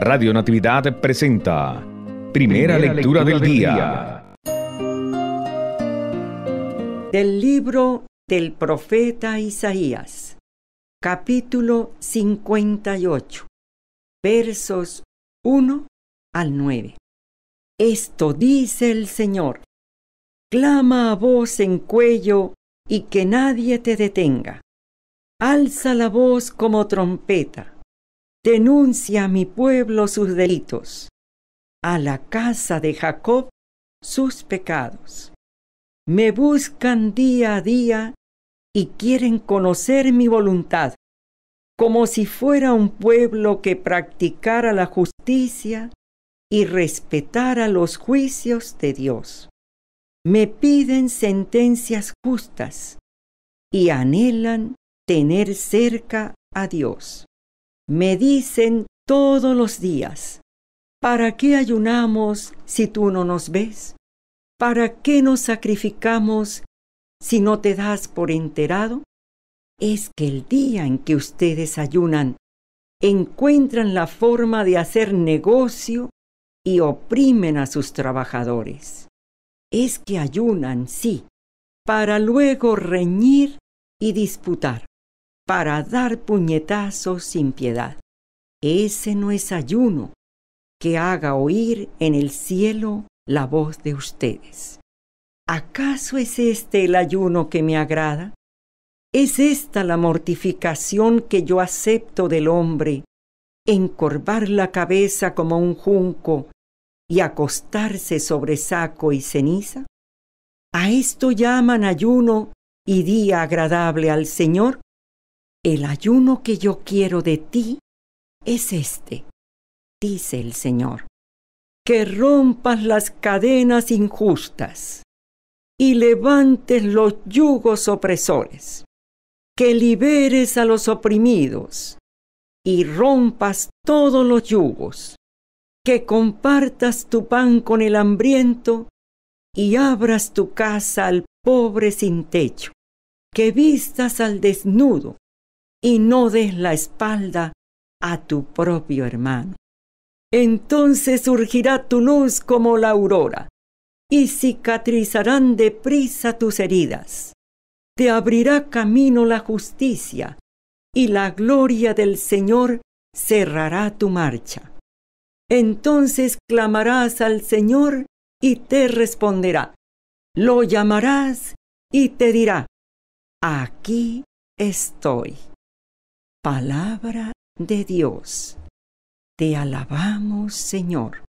Radio Natividad presenta Primera, lectura, del, día. día. Del libro del profeta Isaías, capítulo 58, versos 1 al 9. Esto dice el Señor. Clama a voz en cuello y que nadie te detenga. Alza la voz como trompeta Denuncia a mi pueblo sus delitos, a la casa de Jacob sus pecados. Me buscan día a día y quieren conocer mi voluntad, como si fuera un pueblo que practicara la justicia y respetara los juicios de Dios. Me piden sentencias justas y anhelan tener cerca a Dios. Me dicen todos los días, ¿para qué ayunamos si tú no nos ves? ¿Para qué nos sacrificamos si no te das por enterado? Es que el día en que ustedes ayunan, encuentran la forma de hacer negocio y oprimen a sus trabajadores. Es que ayunan, sí, para luego reñir y disputar para dar puñetazos sin piedad. Ese no es ayuno que haga oír en el cielo la voz de ustedes. ¿Acaso es este el ayuno que me agrada? ¿Es esta la mortificación que yo acepto del hombre, encorvar la cabeza como un junco y acostarse sobre saco y ceniza? ¿A esto llaman ayuno y día agradable al Señor? El ayuno que yo quiero de ti es este, dice el Señor, que rompas las cadenas injustas y levantes los yugos opresores, que liberes a los oprimidos y rompas todos los yugos, que compartas tu pan con el hambriento y abras tu casa al pobre sin techo, que vistas al desnudo y no des la espalda a tu propio hermano. Entonces surgirá tu luz como la aurora, y cicatrizarán deprisa tus heridas. Te abrirá camino la justicia, y la gloria del Señor cerrará tu marcha. Entonces clamarás al Señor y te responderá. Lo llamarás y te dirá, aquí estoy palabra de Dios. Te alabamos, Señor.